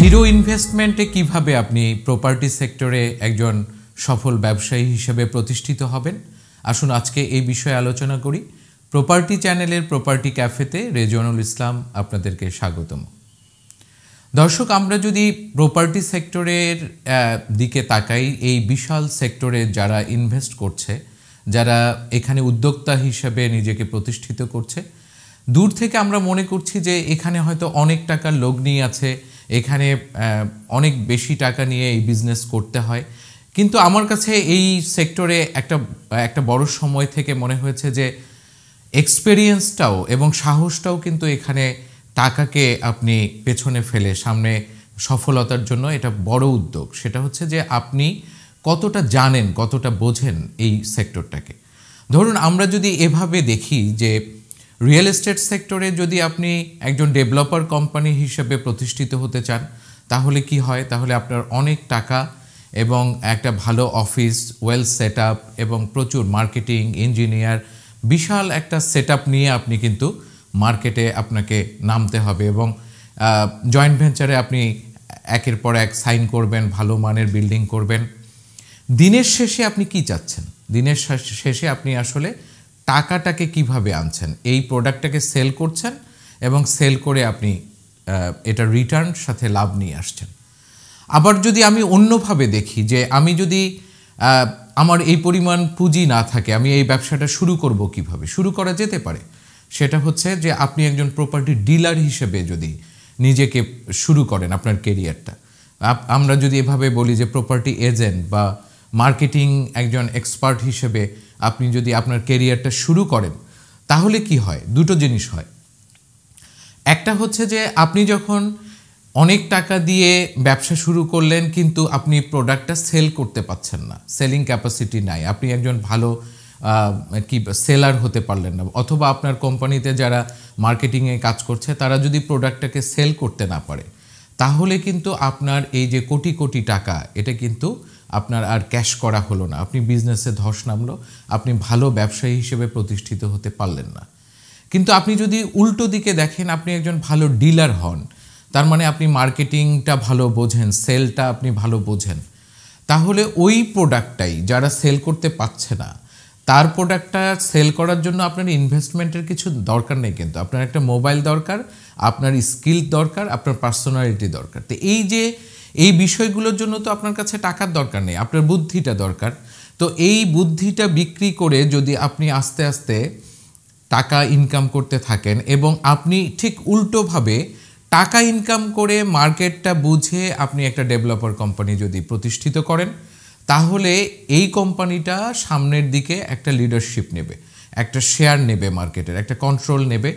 zero ইনভেস্টমেন্টে কিভাবে আপনি property সেক্টরে একজন সফল ব্যবসায়ী হিসেবে প্রতিষ্ঠিত হবেন আসুন আজকে এই বিষয়ে আলোচনা করি প্রপার্টি চ্যানেলের প্রপার্টি ক্যাফেতে রেজওয়ানুল ইসলাম আপনাদেরকে স্বাগতম দর্শক আমরা যদি প্রপার্টি সেক্টরের দিকে তাকাই এই বিশাল সেক্টরে যারা ইনভেস্ট করছে যারা এখানে উদ্যোক্তা হিসেবে নিজেকে প্রতিষ্ঠিত করছে দূর থেকে আমরা মনে করছি যে এখানে হয়তো অনেক টাকার লগ্নি আছে এখানে অনেক বেশি টাকা নিয়ে এই বিজনেস করতে হয় কিন্তু আমার কাছে এই সেক্টরে একটা একটা বড় সময় থেকে মনে হয়েছে যে এক্সপেরিয়েন্সটাও এবং সাহসটাও কিন্তু এখানে টাকাকে আপনি পেছনে ফেলে সামনে সফলতার জন্য এটা বড় উদ্যোগ সেটা হচ্ছে যে আপনি কতটা জানেন কতটা বোঝেন এই সেক্টরটাকে ধরুন আমরা যদি এভাবে দেখি যে রিয়েল এস্টেট সেক্টরে যদি আপনি একজন ডেভেলপার কোম্পানি হিসেবে প্রতিষ্ঠিত হতে চান তাহলে কি হয় তাহলে আপনার অনেক টাকা এবং একটা ভালো অফিস ওয়েল সেট এবং প্রচুর মার্কেটিং ইঞ্জিনিয়ার বিশাল একটা সেট নিয়ে আপনি কিন্তু মার্কেটে আপনাকে নামতে হবে এবং জয়েন্ট ভেঞ্চারে আপনি একের পর এক সাইন করবেন ভালো মানের বিল্ডিং করবেন দিনের শেষে আপনি কি চাচ্ছেন দিনের শেষে আপনি আসলে টাকাটাকে কিভাবে আনছেন এই প্রোডাক্টটাকে সেল করছেন এবং সেল করে আপনি এটা রিটার্ন সাথে লাভ নিয়ে আসছেন আবার যদি আমি অন্যভাবে দেখি যে আমি যদি আমার এই পরিমাণ পুঁজি না থাকে আমি এই ব্যবসাটা শুরু করব কিভাবে শুরু করা যেতে পারে সেটা হচ্ছে যে আপনি একজন প্রপার্টি ডিলার হিসেবে যদি নিজেকে শুরু করেন আপনার কেরিয়ারটা আমরা যদি এভাবে বলি যে প্রপার্টি এজেন্ট বা মার্কেটিং একজন এক্সপার্ট হিসেবে আপনি যদি আপনার কেরিয়ারটা শুরু করেন তাহলে কি হয় দুটো জিনিস হয় একটা হচ্ছে যে আপনি যখন অনেক টাকা দিয়ে ব্যবসা শুরু করলেন কিন্তু আপনি প্রোডাক্টটা সেল করতে পাচ্ছেন না সেলিং ক্যাপাসিটি নাই আপনি একজন ভালো কি সেলার হতে পারলেন না অথবা আপনার কোম্পানিতে যারা মার্কেটিংয়ে কাজ করছে তারা যদি প্রোডাক্টটাকে সেল করতে না পারে তাহলে কিন্তু আপনার এই যে কোটি কোটি টাকা এটা কিন্তু আপনার আর ক্যাশ করা হলো না আপনি বিজনেসে ধস নামলো আপনি ভালো ব্যবসায়ী হিসেবে প্রতিষ্ঠিত হতে পারলেন না কিন্তু আপনি যদি উল্টো দিকে দেখেন আপনি একজন ভালো ডিলার হন তার মানে আপনি মার্কেটিংটা ভালো বোঝেন সেলটা আপনি ভালো বোঝেন তাহলে ওই প্রোডাক্টটাই যারা সেল করতে পারছে না তার প্রোডাক্টটা সেল করার জন্য আপনার ইনভেস্টমেন্টের কিছু দরকার নেই কিন্তু আপনার একটা মোবাইল দরকার আপনার স্কিল দরকার আপনার পার্সোনালিটি দরকার তো এই যে এই বিষয়গুলোর জন্য তো আপনার কাছে টাকার দরকার নেই আপনার বুদ্ধিটা দরকার তো এই বুদ্ধিটা বিক্রি করে যদি আপনি আস্তে আস্তে টাকা ইনকাম করতে থাকেন এবং আপনি ঠিক উল্টোভাবে টাকা ইনকাম করে মার্কেটটা বুঝে আপনি একটা ডেভেলপার কোম্পানি যদি প্রতিষ্ঠিত করেন তাহলে এই কোম্পানিটা সামনের দিকে একটা লিডারশিপ নেবে একটা শেয়ার নেবে মার্কেটের একটা কন্ট্রোল নেবে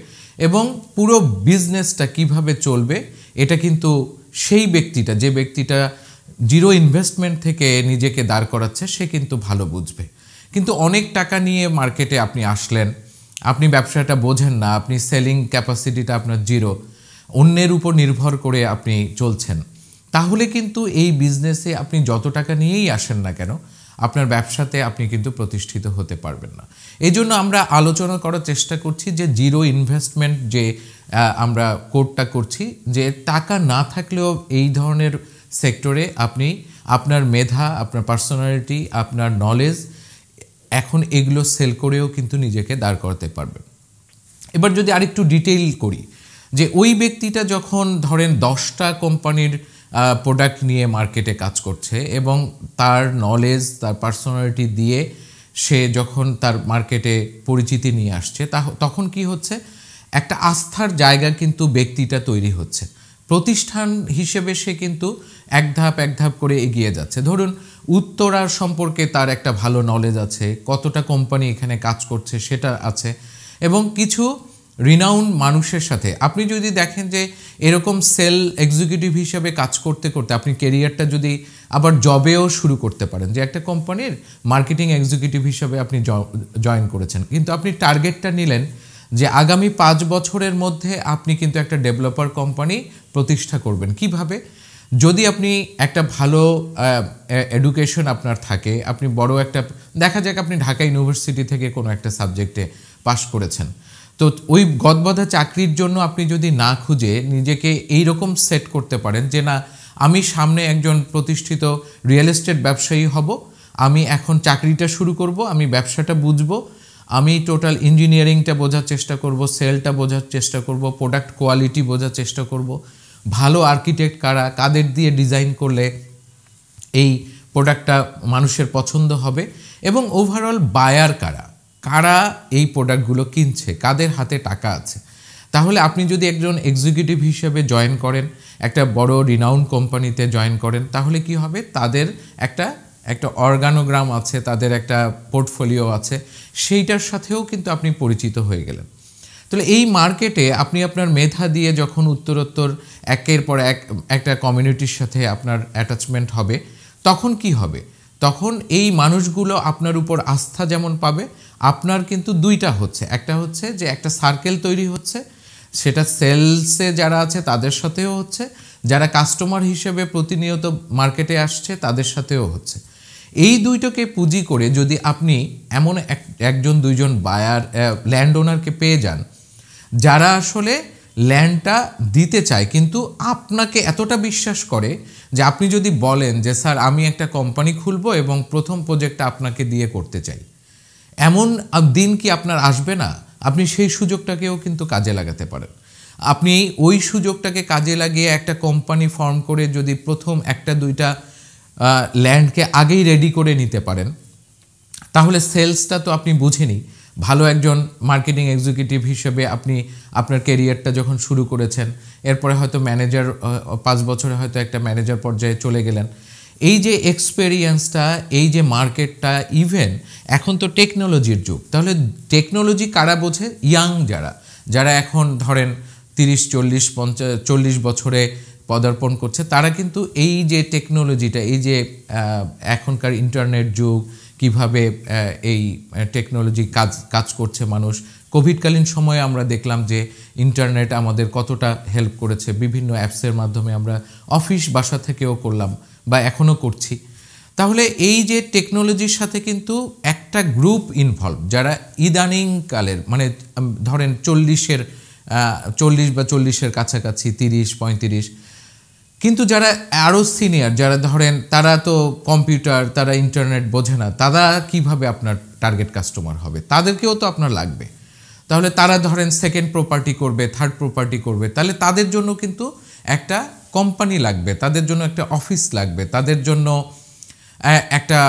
এবং পুরো বিজনেসটা কিভাবে চলবে এটা কিন্তু সেই ব্যক্তিটা যে ব্যক্তিটা জিরো ইনভেস্টমেন্ট থেকে নিজেকে দাঁড় করাচ্ছে সে কিন্তু ভালো বুঝবে কিন্তু অনেক টাকা নিয়ে মার্কেটে আপনি আসলেন আপনি ব্যবসাটা বোঝেন না আপনি সেলিং ক্যাপাসিটিটা আপনার জিরো অন্যের উপর নির্ভর করে আপনি চলছেন তাহলে কিন্তু এই বিজনেসে আপনি যত টাকা নিয়েই আসেন না কেন আপনার ব্যবসাতে আপনি কিন্তু প্রতিষ্ঠিত হতে পারবেন না এই আমরা আলোচনা করার চেষ্টা করছি যে জিরো ইনভেস্টমেন্ট যে আমরা কোডটা করছি যে টাকা না থাকলেও এই ধরনের সেক্টরে আপনি আপনার মেধা আপনার পার্সোনালিটি আপনার নলেজ এখন এগুলো সেল করেও কিন্তু নিজেকে দাঁড় করাতে পারবেন এবার যদি আরেকটু ডিটেইল করি যে ওই ব্যক্তিটা যখন ধরেন দশটা কোম্পানির প্রোডাক্ট নিয়ে মার্কেটে কাজ করছে এবং তার নলেজ তার পার্সোনালিটি দিয়ে সে যখন তার মার্কেটে পরিচিতি নিয়ে আসছে তখন কি হচ্ছে একটা আস্থার জায়গা কিন্তু ব্যক্তিটা তৈরি হচ্ছে প্রতিষ্ঠান হিসেবে সে কিন্তু এক ধাপ এক ধাপ করে এগিয়ে যাচ্ছে ধরুন উত্তরার সম্পর্কে তার একটা ভালো নলেজ আছে কতটা কোম্পানি এখানে কাজ করছে সেটা আছে এবং কিছু রিনাউন মানুষের সাথে আপনি যদি দেখেন যে এরকম সেল এক্সিকিউটিভ হিসাবে কাজ করতে করতে আপনি কেরিয়ারটা যদি আবার জবেও শুরু করতে পারেন যে একটা কোম্পানির মার্কেটিং এক্সিকিউটিভ হিসাবে আপনি জয়েন করেছেন কিন্তু আপনি টার্গেটটা নিলেন যে আগামী পাঁচ বছরের মধ্যে আপনি কিন্তু একটা ডেভেলপার কোম্পানি প্রতিষ্ঠা করবেন কিভাবে যদি আপনি একটা ভালো এডুকেশন আপনার থাকে আপনি বড় একটা দেখা যাক আপনি ঢাকা ইউনিভার্সিটি থেকে কোনো একটা সাবজেক্টে পাশ করেছেন তো ওই গদবধা চাকরির জন্য আপনি যদি না খুঁজে নিজেকে এই রকম সেট করতে পারেন যে না আমি সামনে একজন প্রতিষ্ঠিত রিয়েল এস্টেট ব্যবসায়ী হব আমি এখন চাকরিটা শুরু করব আমি ব্যবসাটা বুঝবো আমি টোটাল ইঞ্জিনিয়ারিংটা বোঝার চেষ্টা করব সেলটা বোঝার চেষ্টা করব প্রোডাক্ট কোয়ালিটি বোঝার চেষ্টা করব ভালো আর্কিটেক্ট কারা কাদের দিয়ে ডিজাইন করলে এই প্রোডাক্টটা মানুষের পছন্দ হবে এবং ওভারঅল বায়ার কারা কারা এই প্রোডাক্টগুলো কিনছে কাদের হাতে টাকা আছে তাহলে আপনি যদি একজন এক্সিকিউটিভ হিসেবে জয়েন করেন একটা বড় রিনাউন্ড কোম্পানিতে জয়েন করেন তাহলে কি হবে তাদের একটা একটা অর্গানোগ্রাম আছে তাদের একটা পোর্টফোলিও আছে সেইটার সাথেও কিন্তু আপনি পরিচিত হয়ে গেলেন তাহলে এই মার্কেটে আপনি আপনার মেধা দিয়ে যখন উত্তরোত্তর একের পর এক একটা কমিউনিটির সাথে আপনার অ্যাটাচমেন্ট হবে তখন কি হবে তখন এই মানুষগুলো আপনার উপর আস্থা যেমন পাবে আপনার কিন্তু দুইটা হচ্ছে একটা হচ্ছে যে একটা সার্কেল তৈরি হচ্ছে সেটা সেলসে যারা আছে তাদের সাথেও হচ্ছে যারা কাস্টমার হিসেবে প্রতিনিয়ত মার্কেটে আসছে তাদের সাথেও হচ্ছে এই দুইটাকে পুঁজি করে যদি আপনি এমন একজন দুইজন বায়ার ল্যান্ড ওনারকে পেয়ে যান যারা আসলে ল্যান্ডটা দিতে চায় কিন্তু আপনাকে এতটা বিশ্বাস করে যে আপনি যদি বলেন যে স্যার আমি একটা কোম্পানি খুলব এবং প্রথম প্রজেক্টটা আপনাকে দিয়ে করতে চাই এমন দিন কি আপনার আসবে না আপনি সেই সুযোগটাকেও কিন্তু কাজে লাগাতে পারেন আপনি ওই সুযোগটাকে কাজে লাগিয়ে একটা কোম্পানি ফর্ম করে যদি প্রথম একটা দুইটা ল্যান্ডকে আগেই রেডি করে নিতে পারেন তাহলে সেলসটা তো আপনি বুঝেনি ভালো একজন মার্কেটিং এক্সিকিউটিভ হিসেবে আপনি আপনার কেরিয়ারটা যখন শুরু করেছেন এরপরে হয়তো ম্যানেজার পাঁচ বছরে হয়তো একটা ম্যানেজার পর্যায়ে চলে গেলেন এই যে এক্সপেরিয়েন্সটা এই যে মার্কেটটা ইভেন এখন তো টেকনোলজির যুগ তাহলে টেকনোলজি কারা বোঝে ইয়াং যারা যারা এখন ধরেন তিরিশ চল্লিশ পঞ্চাশ চল্লিশ বছরে পদার্পণ করছে তারা কিন্তু এই যে টেকনোলজিটা এই যে এখনকার ইন্টারনেট যুগ কিভাবে এই টেকনোলজি কাজ কাজ করছে মানুষ কোভিডকালীন সময়ে আমরা দেখলাম যে ইন্টারনেট আমাদের কতটা হেল্প করেছে বিভিন্ন অ্যাপসের মাধ্যমে আমরা অফিস বাসা থেকেও করলাম বা এখনও করছি তাহলে এই যে টেকনোলজির সাথে কিন্তু একটা গ্রুপ ইনভলভ যারা ইদানিংকালের মানে ধরেন চল্লিশের চল্লিশ বা চল্লিশের কাছাকাছি তিরিশ পঁয়ত্রিশ কিন্তু যারা আরও সিনিয়র যারা ধরেন তারা তো কম্পিউটার তারা ইন্টারনেট বোঝে না তারা কিভাবে আপনার টার্গেট কাস্টমার হবে তাদেরকেও তো আপনার লাগবে তাহলে তারা ধরেন সেকেন্ড প্রপার্টি করবে থার্ড প্রপার্টি করবে তাহলে তাদের জন্য কিন্তু একটা কোম্পানি লাগবে তাদের জন্য একটা অফিস লাগবে তাদের জন্য একটা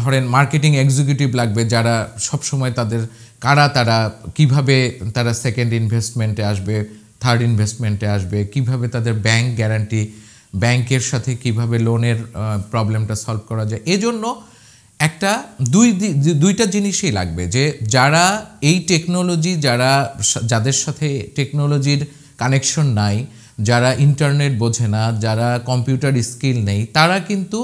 ধরেন মার্কেটিং এক্সিকিউটিভ লাগবে যারা সবসময় তাদের কারা তারা কিভাবে তারা সেকেন্ড ইনভেস্টমেন্টে আসবে থার্ড ইনভেস্টমেন্টে আসবে কিভাবে তাদের ব্যাংক গ্যারান্টি ব্যাংকের সাথে কিভাবে লোনের প্রবলেমটা সলভ করা যায় এজন্য একটা দুই দুইটা জিনিসই লাগবে যে যারা এই টেকনোলজি যারা যাদের সাথে টেকনোলজির কানেকশন নাই যারা ইন্টারনেট বোঝে না যারা কম্পিউটার স্কিল নেই তারা কিন্তু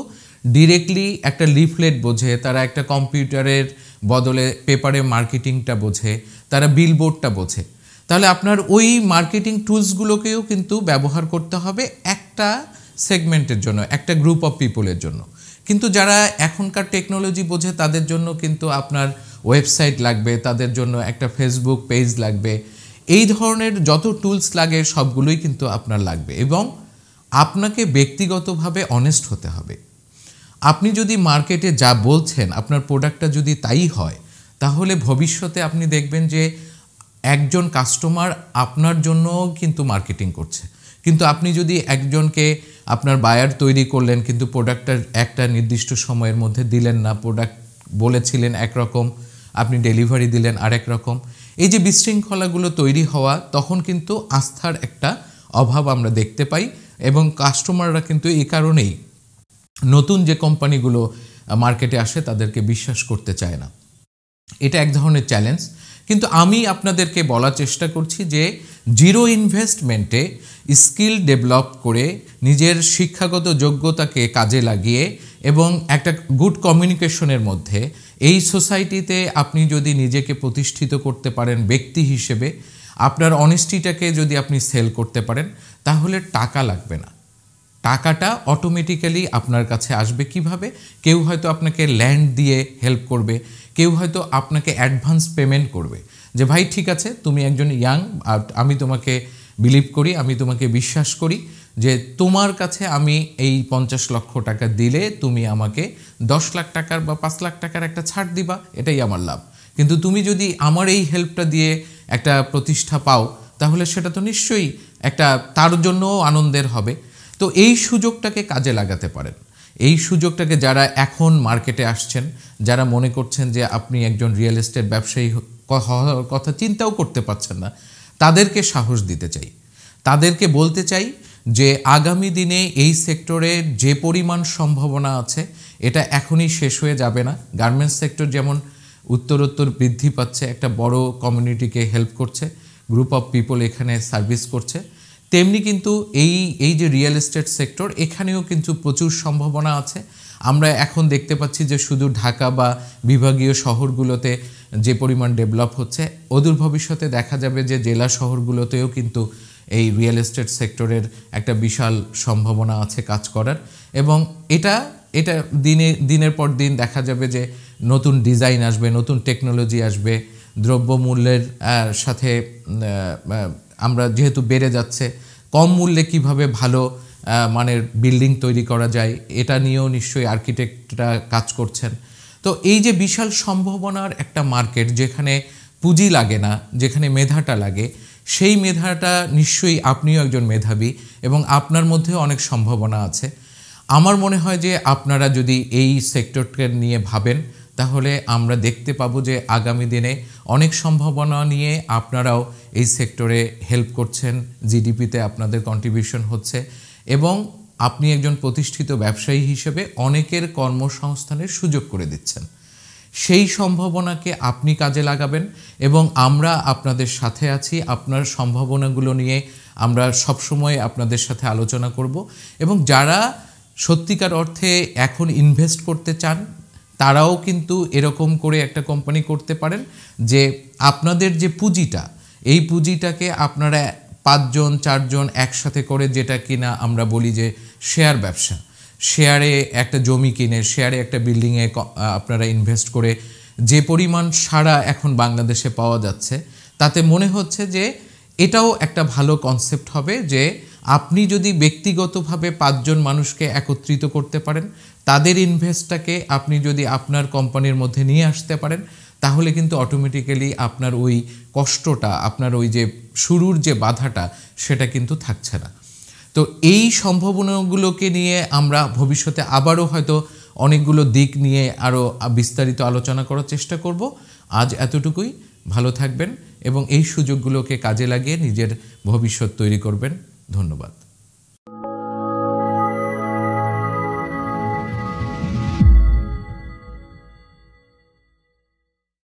ডিরেক্টলি একটা লিফলেট বোঝে তারা একটা কম্পিউটারের বদলে পেপারে মার্কেটিংটা বোঝে তারা বিলবোর্ডটা বোঝে তাহলে আপনার ওই মার্কেটিং টুলসগুলোকেও কিন্তু ব্যবহার করতে হবে একটা সেগমেন্টের জন্য একটা গ্রুপ অফ পিপলের জন্য কিন্তু যারা এখনকার টেকনোলজি বোঝে তাদের জন্য কিন্তু আপনার ওয়েবসাইট লাগবে তাদের জন্য একটা ফেসবুক পেজ লাগবে এই ধরনের যত টুলস লাগে সবগুলোই কিন্তু আপনার লাগবে এবং আপনাকে ব্যক্তিগতভাবে অনেস্ট হতে হবে আপনি যদি মার্কেটে যা বলছেন আপনার প্রোডাক্টটা যদি তাই হয় তাহলে ভবিষ্যতে আপনি দেখবেন যে একজন কাস্টমার আপনার জন্য কিন্তু মার্কেটিং করছে কিন্তু আপনি যদি একজনকে আপনার বায়ার তৈরি করলেন কিন্তু প্রোডাক্টটার একটা নির্দিষ্ট সময়ের মধ্যে দিলেন না প্রোডাক্ট বলেছিলেন একরকম আপনি ডেলিভারি দিলেন আরেক রকম এই যে বিশৃঙ্খলাগুলো তৈরি হওয়া তখন কিন্তু আস্থার একটা অভাব আমরা দেখতে পাই এবং কাস্টমাররা কিন্তু এই কারণেই নতুন যে কোম্পানিগুলো মার্কেটে আসে তাদেরকে বিশ্বাস করতে চায় না এটা এক ধরনের চ্যালেঞ্জ কিন্তু আমি আপনাদেরকে বলার চেষ্টা করছি যে জিরো ইনভেস্টমেন্টে স্কিল ডেভেলপ করে নিজের শিক্ষাগত যোগ্যতাকে কাজে লাগিয়ে এবং একটা গুড কমিউনিকেশনের মধ্যে এই সোসাইটিতে আপনি যদি নিজেকে প্রতিষ্ঠিত করতে পারেন ব্যক্তি হিসেবে আপনার অনেস্টিটাকে যদি আপনি সেল করতে পারেন তাহলে টাকা লাগবে না টাকাটা অটোমেটিক্যালি আপনার কাছে আসবে কিভাবে কেউ হয়তো আপনাকে ল্যান্ড দিয়ে হেল্প করবে কেউ হয়তো আপনাকে অ্যাডভান্স পেমেন্ট করবে যে ভাই ঠিক আছে তুমি একজন ইয়াং আমি তোমাকে বিলিভ করি আমি তোমাকে বিশ্বাস করি যে তোমার কাছে আমি এই পঞ্চাশ লক্ষ টাকা দিলে তুমি আমাকে দশ লাখ টাকার বা পাঁচ লাখ টাকার একটা ছাড় দিবা এটাই আমার লাভ কিন্তু তুমি যদি আমার এই হেল্পটা দিয়ে একটা প্রতিষ্ঠা পাও তাহলে সেটা তো নিশ্চয়ই একটা তার জন্যও আনন্দের হবে তো এই সুযোগটাকে কাজে লাগাতে পারেন এই সুযোগটাকে যারা এখন মার্কেটে আসছেন যারা মনে করছেন যে আপনি একজন রিয়েল এস্টেট ব্যবসায়ী হওয়ার কথা চিন্তাও করতে পারছেন না তাদেরকে সাহস দিতে চাই তাদেরকে বলতে চাই যে আগামী দিনে এই সেক্টরে যে পরিমাণ সম্ভাবনা আছে এটা এখনই শেষ হয়ে যাবে না গার্মেন্টস সেক্টর যেমন উত্তরোত্তর বৃদ্ধি পাচ্ছে একটা বড় কমিউনিটিকে হেল্প করছে গ্রুপ অফ পিপল এখানে সার্ভিস করছে তেমনি কিন্তু এই এই যে রিয়েল এস্টেট সেক্টর এখানেও কিন্তু প্রচুর সম্ভাবনা আছে আমরা এখন দেখতে পাচ্ছি যে শুধু ঢাকা বা বিভাগীয় শহরগুলোতে যে পরিমাণ ডেভেলপ হচ্ছে অদূর ভবিষ্যতে দেখা যাবে যে জেলা শহরগুলোতেও কিন্তু এই রিয়েল এস্টেট সেক্টরের একটা বিশাল সম্ভাবনা আছে কাজ করার এবং এটা এটা দিনে দিনের পর দিন দেখা যাবে যে নতুন ডিজাইন আসবে নতুন টেকনোলজি আসবে দ্রব্যমূল্যের সাথে আমরা যেহেতু বেড়ে যাচ্ছে কম মূল্যে কিভাবে ভালো মানের বিল্ডিং তৈরি করা যায় এটা নিয়েও নিশ্চয়ই আর্কিটেক্টরা কাজ করছেন তো এই যে বিশাল সম্ভাবনার একটা মার্কেট যেখানে পুঁজি লাগে না যেখানে মেধাটা লাগে সেই মেধাটা নিশ্চয়ই আপনিও একজন মেধাবী এবং আপনার মধ্যেও অনেক সম্ভাবনা আছে আমার মনে হয় যে আপনারা যদি এই সেক্টরকে নিয়ে ভাবেন তাহলে আমরা দেখতে পাবো যে আগামী দিনে অনেক সম্ভাবনা নিয়ে আপনারাও এই সেক্টরে হেল্প করছেন জিডিপিতে আপনাদের কন্ট্রিবিউশন হচ্ছে এবং আপনি একজন প্রতিষ্ঠিত ব্যবসায়ী হিসেবে অনেকের কর্মসংস্থানের সুযোগ করে দিচ্ছেন সেই সম্ভাবনাকে আপনি কাজে লাগাবেন এবং আমরা আপনাদের সাথে আছি আপনার সম্ভাবনাগুলো নিয়ে আমরা সবসময় আপনাদের সাথে আলোচনা করব এবং যারা সত্যিকার অর্থে এখন ইনভেস্ট করতে চান তারাও কিন্তু এরকম করে একটা কোম্পানি করতে পারেন যে আপনাদের যে পুঁজিটা এই পুঁজিটাকে আপনারা পাঁচজন চারজন একসাথে করে যেটা কিনা আমরা বলি যে শেয়ার ব্যবসা শেয়ারে একটা জমি কিনে শেয়ারে একটা বিল্ডিংয়ে আপনারা ইনভেস্ট করে যে পরিমাণ সারা এখন বাংলাদেশে পাওয়া যাচ্ছে তাতে মনে হচ্ছে যে এটাও একটা ভালো কনসেপ্ট হবে যে আপনি যদি ব্যক্তিগতভাবে পাঁচজন মানুষকে একত্রিত করতে পারেন তাদের ইনভেস্টটাকে আপনি যদি আপনার কোম্পানির মধ্যে নিয়ে আসতে পারেন তাহলে কিন্তু অটোমেটিক্যালি আপনার ওই কষ্টটা আপনার ওই যে শুরুর যে বাধাটা সেটা কিন্তু থাকছে না তো এই সম্ভাবনাগুলোকে নিয়ে আমরা ভবিষ্যতে আবারও হয়তো অনেকগুলো দিক নিয়ে আরও বিস্তারিত আলোচনা করার চেষ্টা করব আজ এতটুকুই ভালো থাকবেন এবং এই সুযোগগুলোকে কাজে লাগিয়ে নিজের ভবিষ্যৎ তৈরি করবেন ধন্যবাদ